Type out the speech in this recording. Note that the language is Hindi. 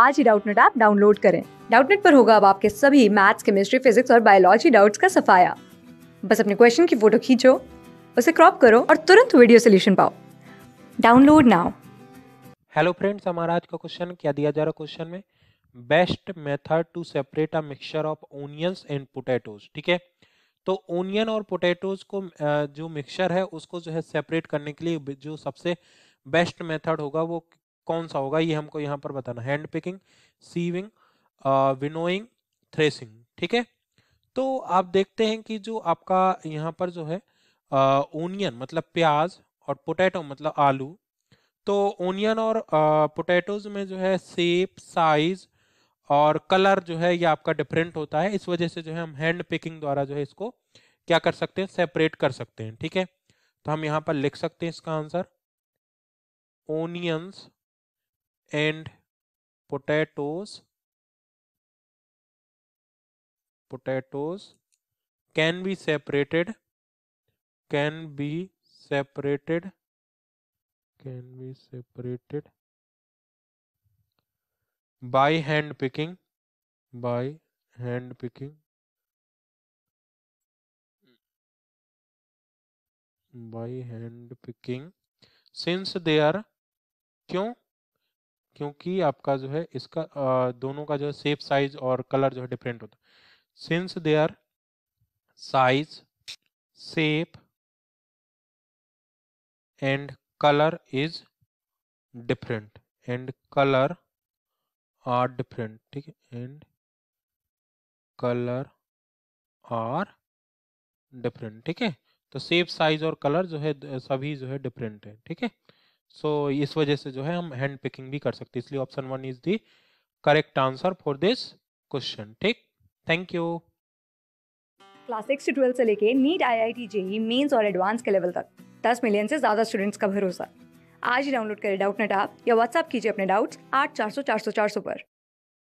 आज ही डाउटनेट ऐप डाउनलोड करें डाउटनेट पर होगा अब आपके सभी मैथ्स केमिस्ट्री फिजिक्स और बायोलॉजी डाउट्स का सफाया बस अपने क्वेश्चन की फोटो खींचो उसे क्रॉप करो और तुरंत वीडियो सोल्यूशन पाओ डाउनलोड नाउ हेलो फ्रेंड्स हमारा आज का क्वेश्चन क्या दिया जा रहा क्वेश्चन में best method to separate a mixture of onions and potatoes ठीक है तो ओनियन और पोटैटोज को जो मिक्सचर है उसको जो है सेपरेट करने के लिए जो सबसे बेस्ट मेथड होगा वो कौन सा होगा ये हमको यहाँ पर बताना hand picking sieving winnowing threshing ठीक है तो आप देखते हैं कि जो आपका यहाँ पर जो है ओनियन मतलब प्याज और पोटैटो मतलब आलू तो ओनियन और पोटैटोज में जो है सेप साइज और कलर जो है ये आपका डिफरेंट होता है इस वजह से जो है हम हैंड पिकिंग द्वारा जो है इसको क्या कर सकते हैं सेपरेट कर सकते हैं ठीक है तो हम यहाँ पर लिख सकते हैं इसका answer onions and potatoes potatoes can be separated can be separated can be separated by hand picking by hand picking by hand picking since they are क्यों क्योंकि आपका जो है इसका दोनों का जो है सेप साइज और कलर जो है डिफरेंट होता है since their size shape and colour is different and colour are different ठीक है एंड कलर आर डिफरेंट ठीक है तो सेप साइज और कलर जो है सभी जो है डिफरेंट है ठीक है सो so, इस वजह से जो है हम हैंड पिकिंग भी कर सकते हैं इसलिए option one is the correct answer for this question ठीक थैंक यू क्लास सिक्स से ट्वेल्थ से लेके NEET I I T JEE mains और एडवांस के लेवल तक दस मिलियन से ज़्यादा स्टूडेंट्स का भरोसा आज ही डाउनलोड करें डाउट नेट आप या व्हाट्सअप कीजिए अपने डाउट्स आठ चार सौ चार सौ चार सौ पर